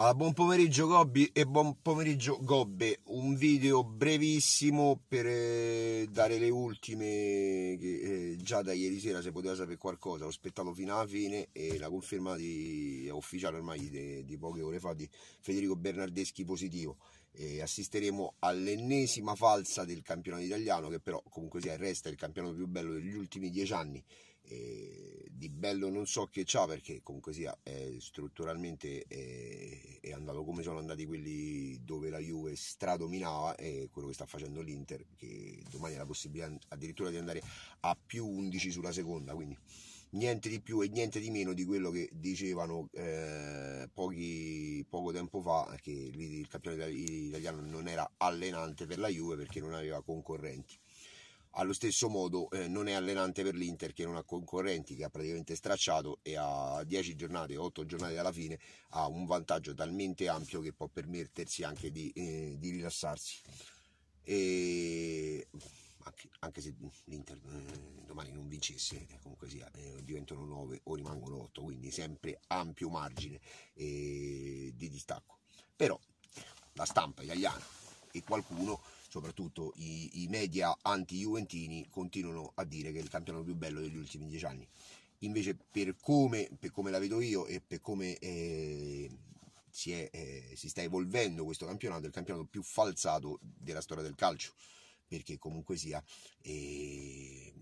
Allora, buon pomeriggio Gobbi e buon pomeriggio Gobbe, un video brevissimo per eh, dare le ultime che eh, già da ieri sera si poteva sapere qualcosa, ho aspettato fino alla fine e la conferma di, ufficiale ormai di, di, poche ore fa di Federico Bernardeschi positivo. E assisteremo all'ennesima falsa del campionato italiano che però comunque sia resta il campionato più bello degli ultimi dieci anni eh, di bello non so che c'ha perché comunque sia eh, strutturalmente eh, è andato come sono andati quelli dove la Juve stradominava e quello che sta facendo l'Inter che domani ha la possibilità addirittura di andare a più 11 sulla seconda quindi niente di più e niente di meno di quello che dicevano eh, pochi, poco tempo fa che il campione italiano non era allenante per la Juve perché non aveva concorrenti allo stesso modo eh, non è allenante per l'Inter che non ha concorrenti, che ha praticamente stracciato e a 10 giornate, 8 giornate alla fine ha un vantaggio talmente ampio che può permettersi anche di, eh, di rilassarsi. E anche, anche, se l'Inter eh, domani non vincesse, eh, comunque sia, eh, diventano 9 o rimangono 8, quindi sempre ampio margine eh, di distacco. Però la stampa italiana e qualcuno soprattutto i, i media anti-juventini, continuano a dire che è il campionato più bello degli ultimi dieci anni. Invece per come, per come la vedo io e per come eh, si, è, eh, si sta evolvendo questo campionato, è il campionato più falsato della storia del calcio, perché comunque sia... Eh,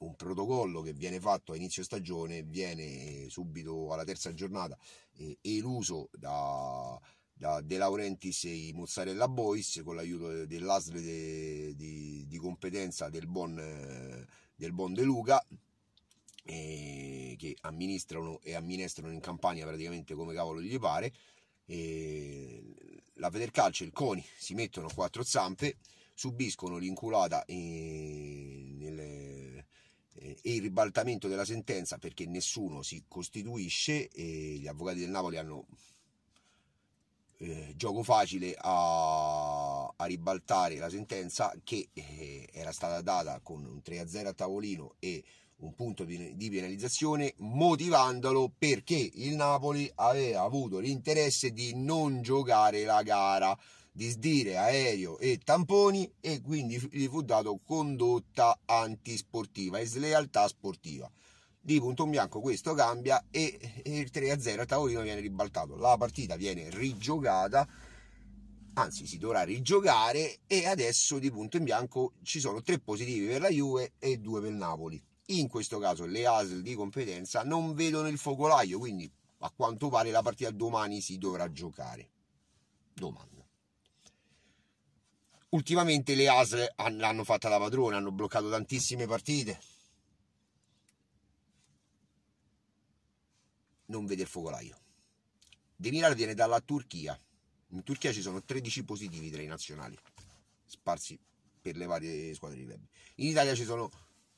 un protocollo che viene fatto a inizio stagione viene subito alla terza giornata eh, eluso da, da De Laurentiis e i Mozzarella Boys con l'aiuto dell'ASL di, de, competenza del buon, del bon De Luca eh, che amministrano e amministrano in campagna praticamente come cavolo gli pare eh, la Federcalcio e il Coni si mettono a quattro zampe subiscono l'inculata e, eh, nel, eh, e il ribaltamento della sentenza perché nessuno si costituisce e gli avvocati del Napoli hanno eh, gioco facile a, a, ribaltare la sentenza che eh, era stata data con un 3-0 a tavolino e un punto di, di penalizzazione motivandolo perché il Napoli aveva avuto l'interesse di non giocare la gara di sdire aereo e tamponi e quindi gli fu dato condotta antisportiva e slealtà sportiva di punto bianco questo cambia e il 3 a 0 a tavolino viene ribaltato la partita viene rigiocata anzi si dovrà rigiocare e adesso di punto in bianco ci sono tre positivi per la Juve e due per Napoli in questo caso le ASL di competenza non vedono il focolaio quindi a quanto pare la partita domani si dovrà giocare domanda ultimamente le ASL l'hanno fatta la padrona hanno bloccato tantissime partite non vede il focolaio. De Milano viene dalla Turchia. In Turchia ci sono 13 positivi tra i nazionali, sparsi per le varie squadre di club. In Italia ci sono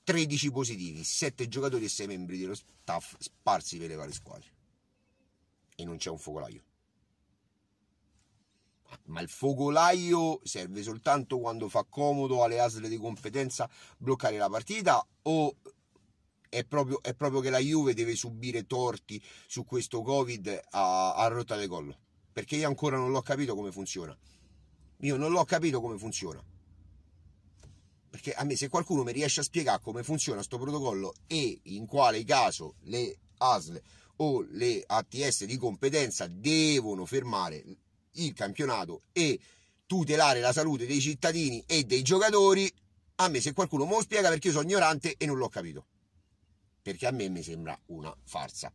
13 positivi, 7 giocatori e 6 membri dello staff sparsi per le varie squadre. E non c'è un focolaio. Ma il focolaio serve soltanto quando fa comodo alle asle di competenza bloccare la partita o è proprio, è proprio, che la Juve deve subire torti su questo Covid a, a rotta del collo. Perché io ancora non l'ho capito come funziona. Io non l'ho capito come funziona. Perché a me se qualcuno mi riesce a spiegare come funziona questo protocollo e in quale caso le ASL o le ATS di competenza devono fermare il campionato e tutelare la salute dei cittadini e dei giocatori, a me se qualcuno me lo spiega perché io sono ignorante e non l'ho capito perché a me mi sembra una farsa.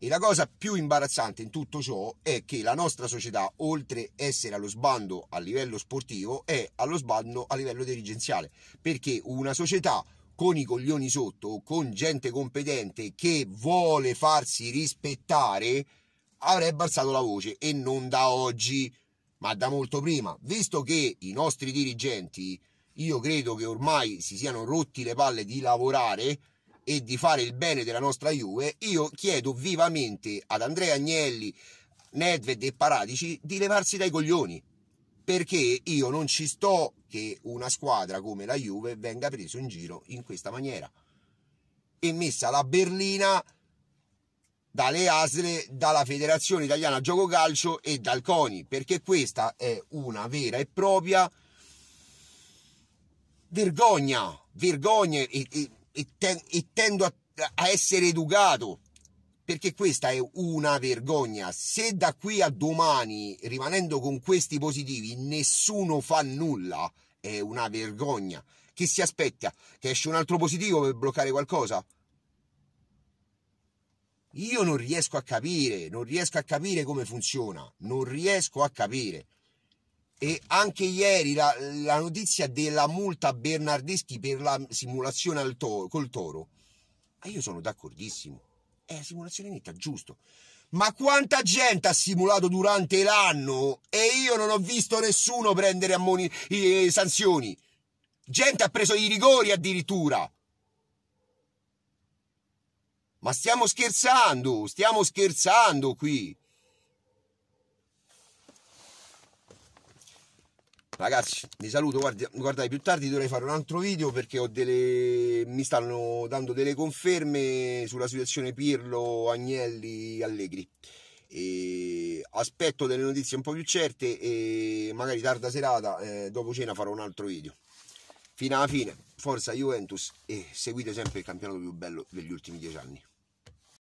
E la cosa più imbarazzante in tutto ciò è che la nostra società, oltre ad essere allo sbando a livello sportivo, è allo sbando a livello dirigenziale, perché una società con i coglioni sotto, con gente competente che vuole farsi rispettare, avrebbe alzato la voce e non da oggi, ma da molto prima, visto che i nostri dirigenti, io credo che ormai si siano rotti le palle di lavorare e di fare il bene della nostra Juve, io chiedo vivamente ad Andrea Agnelli, Nedved e Paradici di levarsi dai coglioni, perché io non ci sto che una squadra come la Juve venga presa in giro in questa maniera e messa la berlina dalle Asle, dalla Federazione Italiana Gioco Calcio e dal CONI, perché questa è una vera e propria vergogna, vergogna e, e, e, ten- e tendo a, a essere educato perché questa è una vergogna. Se da qui a domani, rimanendo con questi positivi, nessuno fa nulla, è una vergogna. Che si aspetta che esce un altro positivo per bloccare qualcosa? Io non riesco a capire, non riesco a capire come funziona, non riesco a capire. E anche ieri la, la notizia della multa a Bernardeschi per la simulazione al toro, col toro. Ma io sono d'accordissimo. È la simulazione netta, giusto. Ma quanta gente ha simulato durante l'anno e io non ho visto nessuno prendere ammoni- eh, sanzioni. Gente ha preso i rigori addirittura. Ma stiamo scherzando, stiamo scherzando qui. ragazzi vi saluto guardi, guardate più tardi dovrei fare un altro video perché delle, mi stanno dando delle conferme sulla situazione Pirlo, Agnelli, Allegri e aspetto delle notizie un po' più certe e magari tarda serata eh, dopo cena farò un altro video fino alla fine forza Juventus e seguite sempre il campionato più bello degli ultimi dieci anni